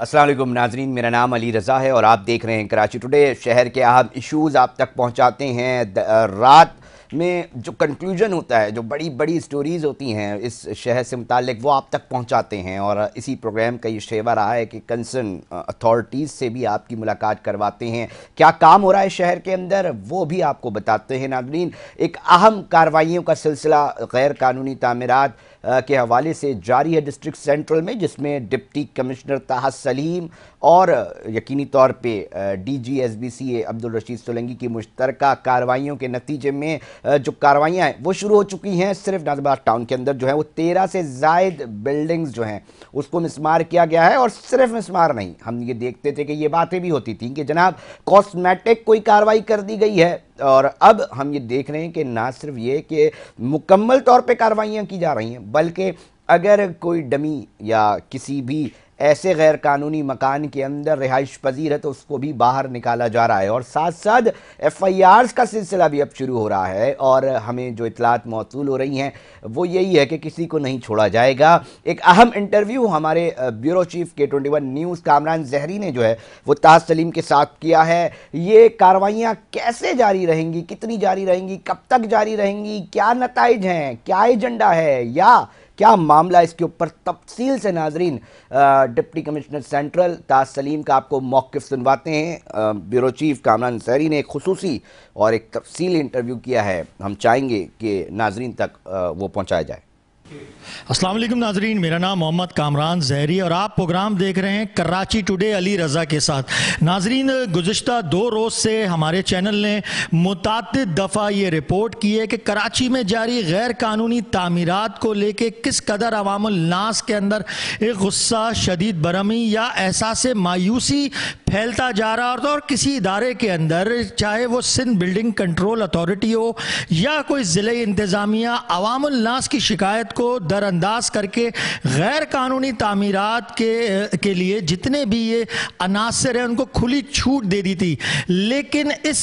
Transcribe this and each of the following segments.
असलम नाजरीन मेरा नाम अली रज़ा है और आप देख रहे हैं कराची टुडे शहर के अहम इश्यूज़ आप तक पहुंचाते हैं रात में जो कंक्लूजन होता है जो बड़ी बड़ी स्टोरीज़ होती हैं इस शहर से मुतक वो आप तक पहुंचाते हैं और इसी प्रोग्राम का ये शेवा रहा है कि कंसर्न अथॉरिटीज़ से भी आपकी मुलाकात करवाते हैं क्या काम हो रहा है शहर के अंदर वो भी आपको बताते हैं नाजरीन एक अहम कार्रवाइयों का सिलसिला गैर कानूनी तमीरत के हवाले से जारी है डिस्ट्रिक्ट सेंट्रल में जिसमें डिप्टी कमिश्नर ताहा सलीम और यकीनी तौर पे D G S B C Abdul Rashid Solangi की मुश्तर कार्रवाइयों के नतीजे में जो कार्रवाइयाँ हैं वो शुरू हो चुकी हैं सिर्फ नाजबाद टाउन के अंदर जो है वो तेरह से जायद बिल्डिंग्स जो हैं उसको मिसमार किया गया है और सिर्फ मिसमार नहीं हम ये देखते थे कि ये बातें भी होती थी कि जनाब कॉस्मेटिक कोई कार्रवाई कर दी गई है और अब हम ये देख रहे हैं कि ना सिर्फ ये कि मुकम्मल तौर पे कार्रवाइयाँ की जा रही हैं बल्कि अगर कोई डमी या किसी भी ऐसे गैर कानूनी मकान के अंदर रिहाइश पजीर है तो उसको भी बाहर निकाला जा रहा है और साथ साथ एफ़ आई आर्स का सिलसिला भी अब शुरू हो रहा है और हमें जो इतलात मौसूल हो रही हैं वो यही है कि किसी को नहीं छोड़ा जाएगा एक अहम इंटरव्यू हमारे bureau chief K twenty one news Kamran Zehri ने जो है वो ताज सलीम के साथ किया है ये कार्रवाइयाँ कैसे जारी रहेंगी कितनी जारी रहेंगी कब तक जारी रहेंगी क्या नतज हैं क्या एजेंडा है या क्या मामला इसके ऊपर तफसील से नाजरीन deputy commissioner central Taj Saleem का आपको मौक़ सुनवाते हैं ब्यूरो चीफ कामरान सैरी ने एक खसूसी और एक तफसीली इंटरव्यू किया है हम चाहेंगे कि नाजरीन तक वो पहुँचाया जाए असलम नाजरीन मेरा नाम मोहम्मद कामरान जहरी और आप प्रोग्राम देख रहे हैं कराची टुडे अली रज़ा के साथ नाजरीन गुज्त दो रोज़ से हमारे चैनल ने मुतद दफ़ा ये रिपोर्ट की है कि कराची में जारी गैर कानूनी तमीरत को लेकर किस कदर अवामनास के अंदर एक गुस्सा शदीद बरमी या एहसास मायूसी फैलता जा रहा और, तो और किसी इदारे के अंदर चाहे वह सिंध बिल्डिंग कंट्रोल अथॉरिटी हो या कोई ज़िले इंतज़ामिया अवामनास की शिकायत को दरअंदाज करके गैर कानूनी तमीरत के के लिए जितने भी ये अनासर हैं उनको खुली छूट दे दी थी लेकिन इस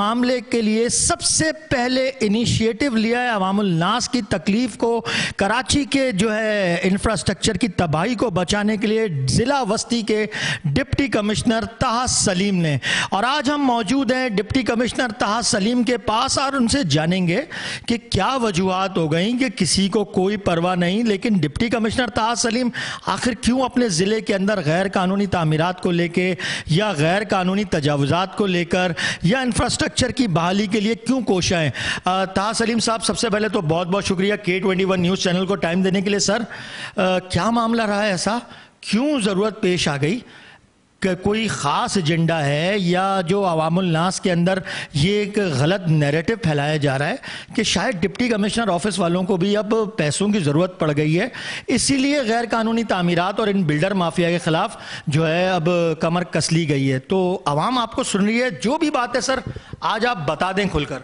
मामले के लिए सबसे पहले इनिशिएटिव लिया है अवामनास की तकलीफ़ को कराची के जो है इंफ्रास्ट्रक्चर की तबाही को बचाने के लिए ज़िला वस्ती के डिप्टी कमिश्नर तहा सलीम ने और आज हम मौजूद हैं डिप्टी कमिश्नर तहा सलीम के पास और उनसे जानेंगे कि क्या वजूहत हो गई कि किसी को कोई परवाह नहीं लेकिन डिप्टी कमिश्नर ताज सलीम आखिर क्यों अपने ज़िले के अंदर गैर कानूनी तमीरत को लेके या गैर कानूनी तजावज़ात को लेकर या इंफ्रास्ट्रक्चर की बहाली के लिए क्यों कोशाएँ ताज सलीम साहब सबसे पहले तो बहुत बहुत शुक्रिया K twenty one news channel को टाइम देने के लिए सर आ, क्या मामला रहा है ऐसा क्यों ज़रूरत पेश आ गई कोई ख़ास एजेंडा है या जो अवामुलनास के अंदर ये एक गलत नैरेटिव फैलाया जा रहा है कि शायद डिप्टी कमिश्नर ऑफिस वालों को भी अब पैसों की ज़रूरत पड़ गई है इसीलिए गैर कानूनी तमीरत और इन बिल्डर माफिया के ख़िलाफ़ जो है अब कमर कस ली गई है तो आवाम आपको सुन रही है जो भी बात है सर आज आप बता दें खुलकर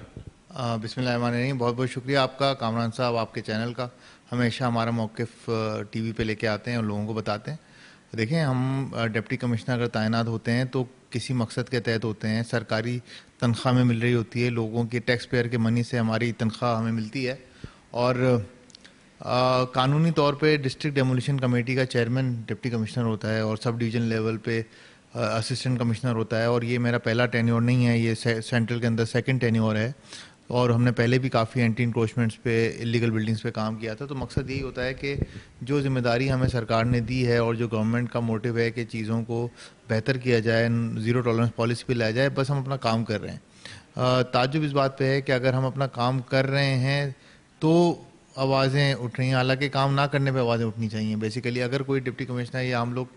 बिसमीम बहुत बहुत शुक्रिया आपका कामरान साहब आपके चैनल का हमेशा हमारा मौक़ टी वी पर लेके आते हैं और लोगों को बताते हैं देखें हम डिप्टी कमिश्नर अगर तैनात होते हैं तो किसी मकसद के तहत होते हैं सरकारी तनख्वाह में मिल रही होती है लोगों के टैक्स पेयर के मनी से हमारी तनख्वाह हमें मिलती है और आ, कानूनी तौर पे डिस्ट्रिक्ट डेमोलिशन कमेटी का चेयरमैन डिप्टी कमिश्नर होता है और सब डिवीजन लेवल पे असिस्टेंट कमिश्नर होता है और ये मेरा पहला टेन्योर नहीं है ये से, सेंट्रल के अंदर सेकंड टेन्योर है और हमने पहले भी काफ़ी एंटी इंक्रोचमेंट्स पे इलीगल बिल्डिंग्स पे काम किया था तो मकसद यही होता है कि जो जिम्मेदारी हमें सरकार ने दी है और जो गवर्नमेंट का मोटिव है कि चीज़ों को बेहतर किया जाए ज़ीरो टॉलरेंस पॉलिसी पे लाया जाए बस हम अपना काम कर रहे हैं ताजुब इस बात पे है कि अगर हम अपना काम कर रहे हैं तो आवाज़ें उठ रही हैं हालांकि काम ना करने पे आवाज़ें उठनी चाहिए बेसिकली अगर कोई डिप्टी कमिश्नर या हम लोग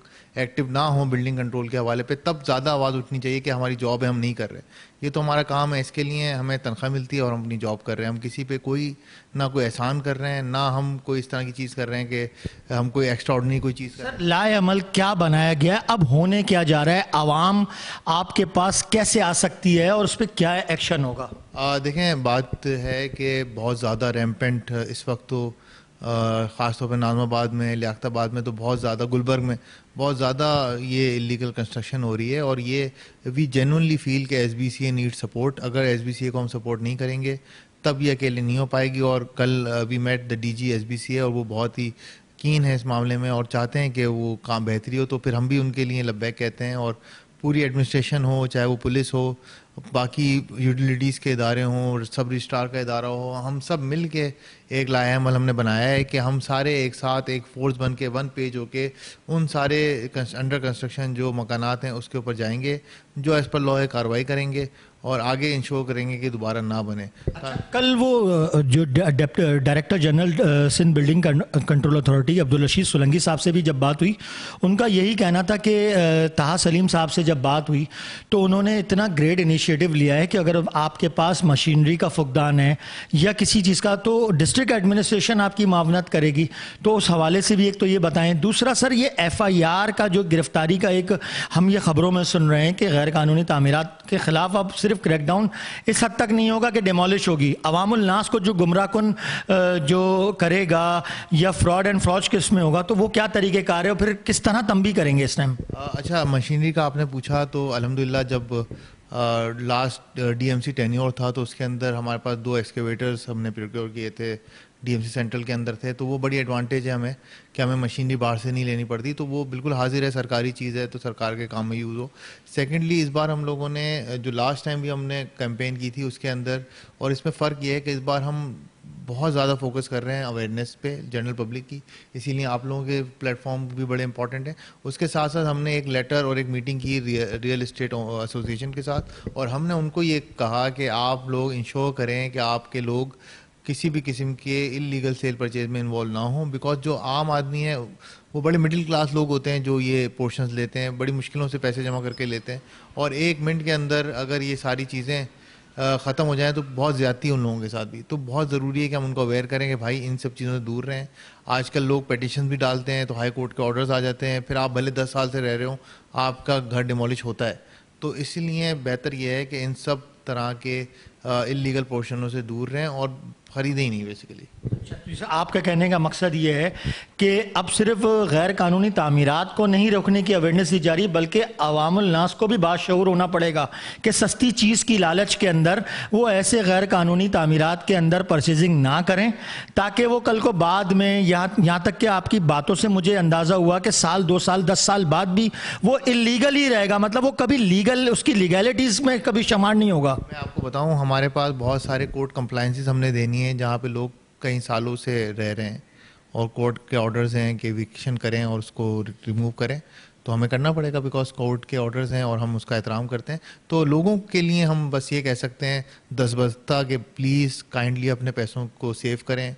एक्टिव ना हो बिल्डिंग कंट्रोल के हवाले पे तब ज़्यादा आवाज़ उठनी चाहिए कि हमारी जॉब है हम नहीं कर रहे ये तो हमारा काम है इसके लिए हमें तनख्वाह मिलती है और हम अपनी जॉब कर रहे हैं हम किसी पे कोई ना कोई एहसान कर रहे हैं ना हम कोई इस तरह की चीज़ कर रहे हैं कि हम कोई एक्स्ट्रा ऑर्डनरी कोई चीज़ कर रहे लाएमल क्या बनाया गया है अब होने क्या जा रहा है आवाम आपके पास कैसे आ सकती है और उस पर क्या एक्शन होगा देखें बात है कि बहुत ज़्यादा रैम्पेंट इस वक्त तो ख़ासतौर पर नाजमाबाद में लियाताबाद में तो बहुत ज़्यादा गुलबर्ग में बहुत ज़्यादा ये इलीगल कंस्ट्रक्शन हो रही है और ये वी जेनली फील के S B C A need support अगर एस बी सी ए को हम सपोर्ट नहीं करेंगे तब ये अकेले नहीं हो पाएगी और कल we met the D G S B C A और वो बहुत ही कीन है इस मामले में और चाहते हैं कि वो काम बेहतरी हो तो फिर हम भी उनके लिए लब्बैक कहते हैं और पूरी एडमिनिस्ट्रेशन हो चाहे वो पुलिस हो बाकी यूटिलिटीज़ के इदारे हों और सब रजिस्ट्रार का इदारा हो हम सब मिल के एक लाहेमल हमने बनाया है कि हम सारे एक साथ एक फोर्स बन के वन पेज होके उन सारे अंडर कंस्ट्रक्शन जो मकानात हैं उसके ऊपर जाएंगे जो इस पर लॉ कार्रवाई करेंगे और आगे इंश्योर करेंगे कि दोबारा ना बने अच्छा, कल वो जो director general Sindh building control authority Abdul Rashid Solangi साहब से भी जब बात हुई उनका यही कहना था कि तहा सलीम साहब से जब बात हुई तो उन्होंने इतना ग्रेट इनिशिएटिव लिया है कि अगर आपके पास मशीनरी का फुकदान है या किसी चीज़ का तो डिस्ट्रिक्ट एडमिनिस्ट्रेशन आपकी मावनत करेगी तो उस हवाले से भी एक तो ये बताएं दूसरा सर ये एफ का जो गिरफ्तारी का एक हम ये खबरों में सुन रहे हैं कि गैर कानूनी तमीरत के ख़िलाफ़ अब सिर्फ सिर्फ क्रैकडाउन इस हद तक नहीं होगा कि डिमोलिश होगी अवामुल नास को जो गुमराहकुन जो करेगा या फ्रॉड एंड फ्रॉज किस में होगा तो वो क्या तरीके तरीक़ेकार है और फिर किस तरह तंबी करेंगे इस टाइम अच्छा मशीनरी का आपने पूछा तो अलहमदिल्ला जब लास्ट डी एम था तो उसके अंदर हमारे पास दो एक्सकेवेटर्स हमने प्रोक्योर किए थे डीएमसी सेंट्रल के अंदर थे तो वो बड़ी एडवांटेज है हमें कि हमें मशीनरी बाहर से नहीं लेनी पड़ती तो वो बिल्कुल हाजिर है सरकारी चीज़ है तो सरकार के काम में यूज़ हो सेकेंडली इस बार हम लोगों ने जो लास्ट टाइम भी हमने कैंपेन की थी उसके अंदर और इसमें फ़र्क ये है कि इस बार हम बहुत ज़्यादा फोकस कर रहे हैं अवेयरनेस पे जनरल पब्लिक की इसीलिए आप लोगों के प्लेटफॉर्म भी बड़े इंपॉर्टेंट हैं उसके साथ साथ हमने एक लेटर और एक मीटिंग की रियल इस्टेट एसोसिएशन के साथ और हमने उनको ये कहा कि आप लोग इंश्योर करें कि आपके लोग किसी भी किस्म के इलीगल सेल परचेज में इन्वॉल्व ना हो बिकॉज जो आम आदमी है वो बड़े मिडिल क्लास लोग होते हैं जो ये पोर्शंस लेते हैं बड़ी मुश्किलों से पैसे जमा करके लेते हैं और एक मिनट के अंदर अगर ये सारी चीज़ें ख़त्म हो जाएँ तो बहुत ज़्यादती उन लोगों के साथ भी तो बहुत ज़रूरी है कि हम उनको अवेयर करें कि भाई इन सब चीज़ों से दूर रहें आजकल लोग पटिशन भी डालते हैं तो हाई कोर्ट के ऑर्डर्स आ जाते हैं फिर आप भले दस साल से रह रहे हो आपका घर डिमोलिश होता है तो इसलिए बेहतर यह है कि इन सब तरह के इलीगल पोर्शनों से दूर रहें और खरीदे ही नहीं बेसिकली अच्छा तो आपका कहने का मकसद ये है कि अब सिर्फ गैर कानूनी तमीरत को नहीं रोकने की अवेयरनेस दी जा रही बल्कि अवामनास को भी बाशूर होना पड़ेगा कि सस्ती चीज़ की लालच के अंदर वो ऐसे गैर कानूनी तमीरत के अंदर परचेजिंग ना करें ताकि वो कल को बाद में यहाँ यहाँ तक कि आपकी बातों से मुझे अंदाज़ा हुआ कि साल दो साल दस साल बाद भी वो इलीगल ही रहेगा मतलब वो कभी लीगल उसकी लीगैलिटीज़ में कभी शमार नहीं होगा मैं आपको बताऊँ हमारे पास बहुत सारे कोर्ट कंप्लाइंसिस हमने देनी है हैं जहाँ पे लोग कई सालों से रह रहे हैं और कोर्ट के ऑर्डर्स हैं कि विक्शन करें और उसको रिमूव करें तो हमें करना पड़ेगा बिकॉज कोर्ट के ऑर्डर्स हैं और हम उसका एहतराम करते हैं तो लोगों के लिए हम बस ये कह सकते हैं दस बस्ता कि प्लीज़ काइंडली अपने पैसों को सेव करें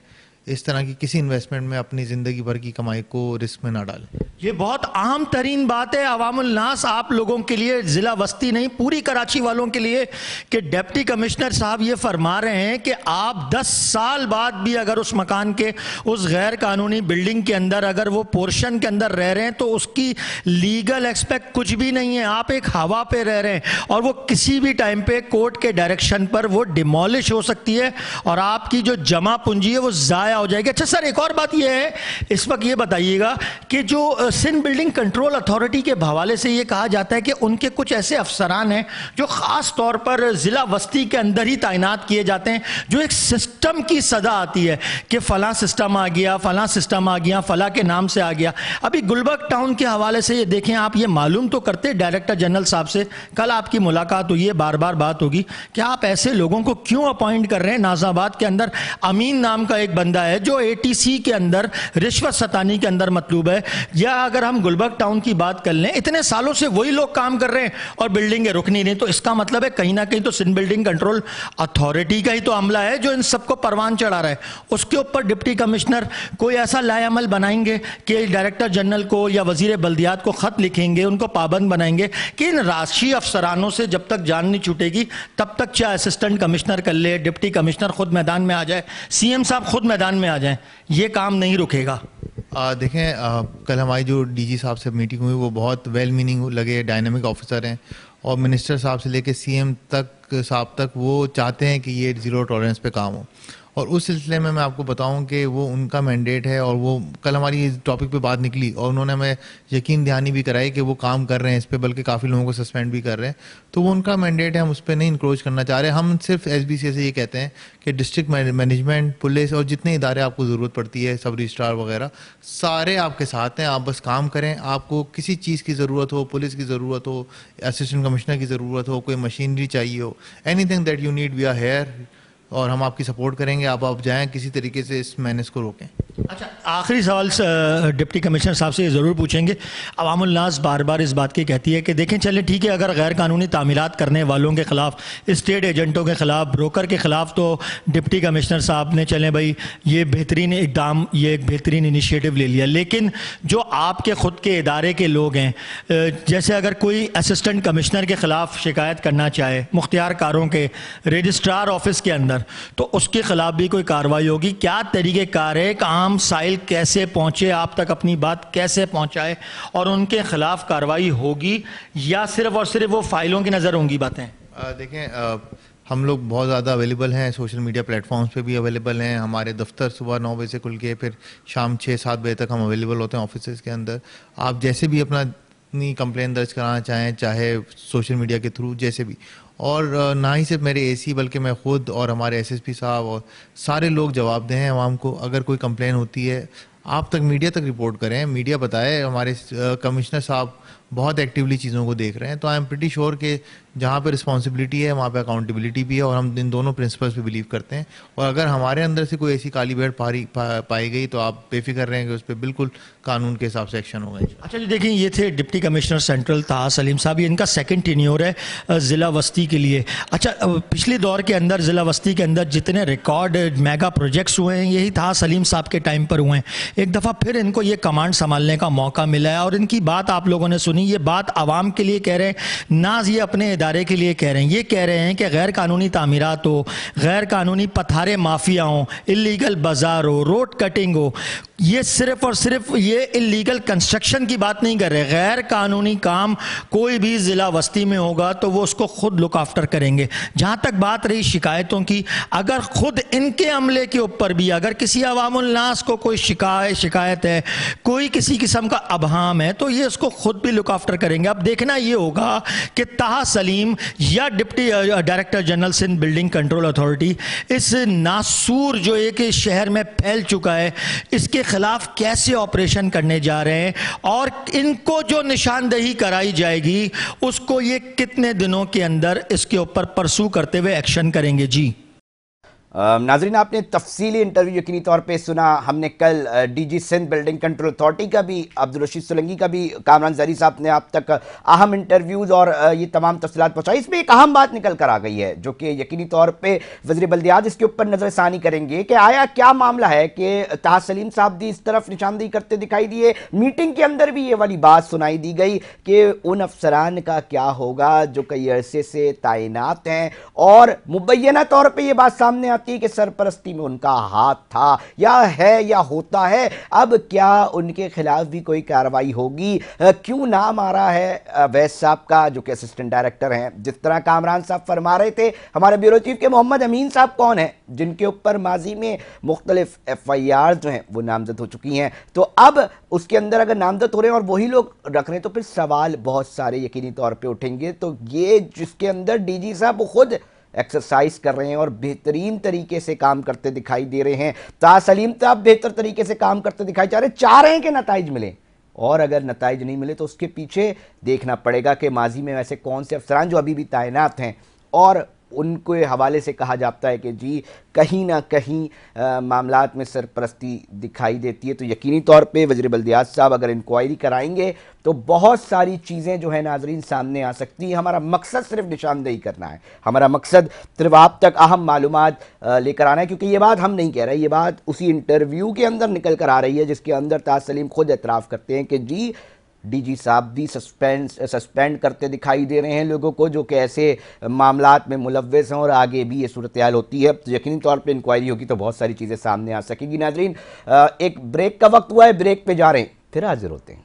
इस तरह की किसी इन्वेस्टमेंट में अपनी ज़िंदगी भर की कमाई को रिस्क में ना डालें ये बहुत आम तरीन बात है अवामनास आप लोगों के लिए ज़िला वस्ती नहीं पूरी कराची वालों के लिए कि डेप्टी कमिश्नर साहब ये फरमा रहे हैं कि आप 10 साल बाद भी अगर उस मकान के उस गैर कानूनी बिल्डिंग के अंदर अगर वो पोर्शन के अंदर रह रहे हैं तो उसकी लीगल एक्सपेक्ट कुछ भी नहीं है आप एक हवा पे रह रहे हैं और वो किसी भी टाइम पे कोर्ट के डायरेक्शन पर वो डिमोलिश हो सकती है और आपकी जो जमा पूंजी है वो ज़ाया सहाया हो जाएगी अच्छा सर एक और बात यह है इस वक्त ये बताइएगा कि जो सिंध बिल्डिंग कंट्रोल अथॉरिटी के हवाले से ये कहा जाता है कि उनके कुछ ऐसे अफसरान हैं जो ख़ास तौर पर ज़िला वस्ती के अंदर ही तैनात किए जाते हैं जो एक सिस्टम की सजा आती है कि फला सिस्टम आ गया फला सिस्टम आ गया फला के नाम से आ गया अभी गुलबर्ग टाउन के हवाले से ये देखें आप ये मालूम तो करते डायरेक्टर जनरल साहब से कल आपकी मुलाकात हुई है बार बार बात होगी कि आप ऐसे लोगों को क्यों अपॉइंट कर रहे हैं नाजाबाद के अंदर अमीन नाम का एक बंदा है जो ए के अंदर रिश्वत सतानी के अंदर मतलूब है या अगर हम गुलबर्ग टाउन की बात कर लें इतने सालों से वही लोग काम कर रहे हैं और बिल्डिंगें रुकनी नहीं तो इसका मतलब है कहीं ना कहीं तो सिंध बिल्डिंग कंट्रोल अथॉरिटी का ही तो अमला है जो इन सबको को परवान चढ़ा रहा है उसके ऊपर डिप्टी कमिश्नर कोई ऐसा लायामल बनाएंगे कि डायरेक्टर जनरल को या वजीर बल्दियात को ख़त लिखेंगे उनको पाबंद बनाएंगे कि इन राशि अफसरानों से जब तक जान नहीं छूटेगी तब तक चाहे असिस्टेंट कमिश्नर कर ले डिप्टी कमिश्नर खुद मैदान में आ जाए सीएम साहब खुद मैदान में आ जाए ये काम नहीं रुकेगा आ, देखें आ, कल हमारी जो डीजी साहब से मीटिंग हुई वो बहुत वेल मीनिंग लगे डायनामिक ऑफिसर हैं और मिनिस्टर साहब से लेके सीएम तक साहब तक वो चाहते हैं कि ये जीरो टॉलरेंस पे काम हो और उस सिलसिले में मैं आपको बताऊं कि वो उनका मैंडेट है और वो कल हमारी इस टॉपिक पे बात निकली और उन्होंने हमें यकीन दहानी भी कराई कि वो काम कर रहे हैं इस पर बल्कि काफ़ी लोगों को सस्पेंड भी कर रहे हैं तो वो उनका मैंडेट है हम उस पर नहीं इंक्रोच करना चाह रहे हम सिर्फ एस बी सी से ये कहते हैं कि डिस्ट्रिक्ट मैनेजमेंट पुलिस और जितने इदारे आपको ज़रूरत पड़ती है सब रजिस्ट्रार वगैरह सारे आपके साथ हैं आप बस काम करें आपको किसी चीज़ की ज़रूरत हो पुलिस की ज़रूरत हो असिस्टेंट कमिश्नर की ज़रूरत हो कोई मशीनरी चाहिए हो anything that you need we are here और हम आपकी सपोर्ट करेंगे आप आप जाएं किसी तरीके से इस मैनेज को रोकें अच्छा आखिरी सवाल डिप्टी कमिश्नर साहब से ज़रूर पूछेंगे अवामनास बार बार इस बात की कहती है कि देखें चले ठीक है अगर गैर कानूनी तामीरत करने वालों के ख़िलाफ़ इस्टेट एजेंटों के ख़िलाफ़ ब्रोकर के ख़िलाफ़ तो डिप्टी कमिश्नर साहब ने चलें भाई ये बेहतरीन इकदाम ये एक बेहतरीन इनिशिएटिव ले लिया लेकिन जो आपके ख़ुद के इदारे के लोग हैं जैसे अगर कोई असिस्टेंट कमिश्नर के ख़िलाफ़ शिकायत करना चाहे मुख्तियार कारों के रजिस्ट्रार ऑफिस के अंदर तो उसके ख़िलाफ़ भी कोई कार्रवाई होगी क्या तरीक़ेकार है कहाँ नाम साइल कैसे पहुंचे आप तक अपनी बात कैसे पहुंचाए और उनके खिलाफ कार्रवाई होगी या सिर्फ और सिर्फ वो फाइलों की नज़र होंगी बातें देखें हम लोग बहुत ज़्यादा अवेलेबल हैं सोशल मीडिया प्लेटफॉर्म्स पे भी अवेलेबल हैं हमारे दफ्तर सुबह नौ बजे से खुल के फिर शाम छः सात बजे तक हम अवेलेबल होते हैं ऑफिस के अंदर आप जैसे भी अपना अपनी कंप्लेन दर्ज कराना चाहें चाहे सोशल मीडिया के थ्रू जैसे भी और ना ही सिर्फ मेरे एसी बल्कि मैं खुद और हमारे एसएसपी साहब और सारे लोग जवाब दें हैं आवाम को अगर कोई कंप्लेन होती है आप तक मीडिया तक रिपोर्ट करें मीडिया बताए हमारे कमिश्नर साहब बहुत एक्टिवली चीज़ों को देख रहे हैं तो आई एम प्रटी श्योर के जहाँ पे रिस्पॉन्सिबिलिटी है वहाँ पे अकाउंटेबिलिटी भी है और हम इन दोनों प्रिंसिपल्स पे बिलीव करते हैं और अगर हमारे अंदर से कोई ऐसी काली भेड़ पारी पा, पाई गई तो आप बेफिक्र कि उस पर बिल्कुल कानून के हिसाब से एक्शन होगा अच्छा जी देखिए ये थे डिप्टी कमिश्नर सेंट्रल ताहा सलीम साहब ये इनका सेकेंड टीनियोर है ज़िला वस्ती के लिए अच्छा पिछले दौर के अंदर ज़िला वस्ती के अंदर जितने रिकॉर्ड मेगा प्रोजेक्ट्स हुए हैं यही था सलीम साहब के टाइम पर हुए हैं एक दफ़ा फिर इनको ये कमांड संभालने का मौका मिला है और इनकी बात आप लोगों ने सुनी ये बात आवाम के लिए कह रहे हैं ना ये अपने इदारे के लिए कह रहे हैं ये कह रहे हैं कि गैर कानूनी तमीरत हो गैर कानूनी पथारे माफिया हों इलीगल बाजार हो रोड कटिंग हो ये सिर्फ और सिर्फ ये इलीगल कंस्ट्रक्शन की बात नहीं कर रहे गैर कानूनी काम कोई भी ज़िला वस्ती में होगा तो वो उसको खुद लुक आफ्टर करेंगे जहाँ तक बात रही शिकायतों की अगर खुद इनके अमले के ऊपर भी अगर किसी अवामनास को कोई शिकायत शिकायत है कोई किसी किस्म का अभाम है तो ये उसको खुद भी लुक आफ्टर करेंगे अब देखना ये होगा कि ताहा सलीम टीम या deputy director general Sindh building control authority इस नासूर जो एक शहर में फैल चुका है इसके खिलाफ कैसे ऑपरेशन करने जा रहे हैं और इनको जो निशानदेही कराई जाएगी उसको ये कितने दिनों के अंदर इसके ऊपर परसू करते हुए एक्शन करेंगे जी नाजरीन आपने तफसीली इंटरव्यू यकीनी तौर पे सुना हमने कल DG Sindh building control authority का भी अब्दुल रशीद सोलंगी का भी कामरान जरी साहब ने आप तक अहम इंटरव्यूज़ और ये तमाम तफसलत पहुँचाई इसमें एक अहम बात निकल कर आ गई है जो कि यकीनी तौर पर वजी बल्दियात इसके ऊपर नज़रसानी करेंगे कि आया क्या मामला है कि ताह सलीम साहब भी इस तरफ निशानदेही करते दिखाई दिए मीटिंग के अंदर भी ये वाली बात सुनाई दी गई कि उन अफसरान का क्या होगा जो कई अरसे से तैनात हैं और मुबैना तौर पर यह बात सामने आती जाति के सरपरस्ती में उनका हाथ था या है या होता है अब क्या उनके खिलाफ भी कोई कार्रवाई होगी क्यों नाम आ रहा है वैस साहब का जो कि असिस्टेंट डायरेक्टर हैं जिस तरह कामरान साहब फरमा रहे थे हमारे ब्यूरो चीफ के मोहम्मद अमीन साहब कौन है जिनके ऊपर माजी में मुख्तलिफ एफ आई आर जो हैं वो नामजद हो चुकी हैं तो अब उसके अंदर अगर नामजद हो रहे हैं और वही लोग रख रहे हैं तो फिर सवाल बहुत सारे यकीनी तौर पर उठेंगे तो ये जिसके अंदर डी जी साहब खुद एक्सरसाइज कर रहे हैं और बेहतरीन तरीके से काम करते दिखाई दे रहे हैं तासलीम तब तो बेहतर तरीके से काम करते दिखाई जा रहे चाह रहे हैं कि नतज मिले और अगर नतज नहीं मिले तो उसके पीछे देखना पड़ेगा कि माजी में वैसे कौन से अफसरान जो अभी भी तैनात हैं और उनके हवाले से कहा जाता है कि जी कहीं ना कहीं मामला में सरपरस्ती दिखाई देती है तो यकीनी तौर पर वजीर बल्दियाज साहब अगर इंक्वायरी कराएंगे तो बहुत सारी चीज़ें जो है नाजरीन सामने आ सकती है हमारा मकसद सिर्फ निशानदेही करना है हमारा मकसद सिर्फ आप तक अहम मालूम लेकर आना है क्योंकि ये बात हम नहीं कह रहे ये बात उसी इंटरव्यू के अंदर निकल कर आ रही है जिसके अंदर ताज सलीम खुद एतराफ़ करते हैं कि जी डीजी साहब भी सस्पेंस सस्पेंड करते दिखाई दे रहे हैं लोगों को जो कि ऐसे मामला में मुलवस हैं और आगे भी ये सूरत हाल होती है तो यकीनी तौर पर इंक्वायरी होगी तो बहुत सारी चीज़ें सामने आ सकेगी नाजरीन एक ब्रेक का वक्त हुआ है ब्रेक पर जा रहे हैं फिर हाजिर होते हैं